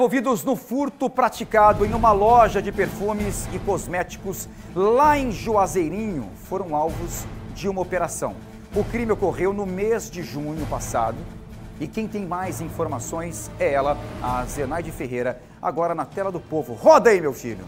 envolvidos no furto praticado em uma loja de perfumes e cosméticos lá em Juazeirinho foram alvos de uma operação. O crime ocorreu no mês de junho passado. E quem tem mais informações é ela, a Zenaide Ferreira, agora na tela do povo. Roda aí, meu filho!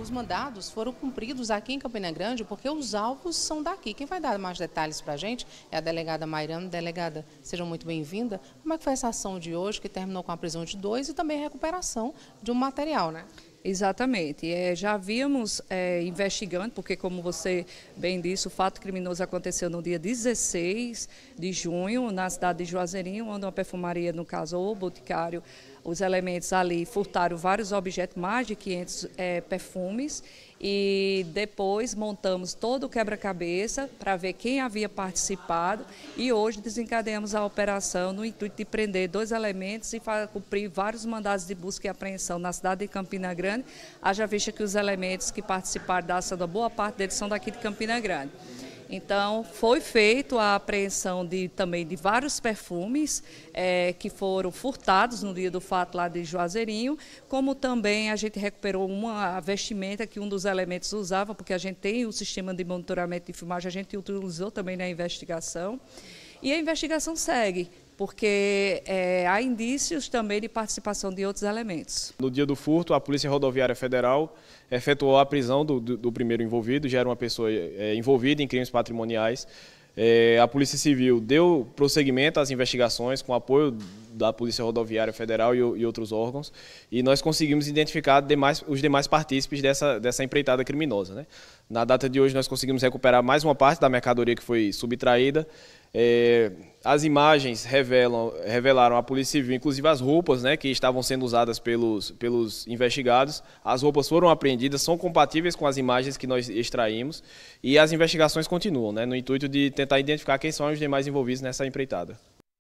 os mandados foram cumpridos aqui em Campina Grande, porque os alvos são daqui. Quem vai dar mais detalhes para a gente é a delegada Mairana. Delegada, seja muito bem-vinda. Como é que foi essa ação de hoje, que terminou com a prisão de dois e também a recuperação de um material, né? Exatamente. É, já havíamos é, investigando, porque como você bem disse, o fato criminoso aconteceu no dia 16 de junho, na cidade de Juazeirinho, onde uma perfumaria, no caso o Boticário, os elementos ali furtaram vários objetos, mais de 500 é, perfumes, e depois montamos todo o quebra-cabeça para ver quem havia participado e hoje desencadeamos a operação no intuito de prender dois elementos e cumprir vários mandados de busca e apreensão na cidade de Campina Grande, haja vista que os elementos que participaram da ação, boa parte deles são daqui de Campina Grande. Então, foi feito a apreensão de, também de vários perfumes é, que foram furtados no dia do fato lá de Juazeirinho, como também a gente recuperou uma vestimenta que um dos elementos usava, porque a gente tem o sistema de monitoramento de filmagem, a gente utilizou também na investigação. E a investigação segue porque é, há indícios também de participação de outros elementos. No dia do furto, a Polícia Rodoviária Federal efetuou a prisão do, do, do primeiro envolvido, já era uma pessoa é, envolvida em crimes patrimoniais. É, a Polícia Civil deu prosseguimento às investigações com apoio da Polícia Rodoviária Federal e, e, outros órgãos, e nós conseguimos identificar demais, os demais partícipes dessa, dessa empreitada criminosa. Né? Na data de hoje, nós conseguimos recuperar mais uma parte da mercadoria que foi subtraída. É, as imagens revelam, revelaram à Polícia Civil, inclusive as roupas né, que estavam sendo usadas pelos, pelos investigados. As roupas foram apreendidas, são compatíveis com as imagens que nós extraímos e as investigações continuam, né, no intuito de tentar identificar quem são os demais envolvidos nessa empreitada.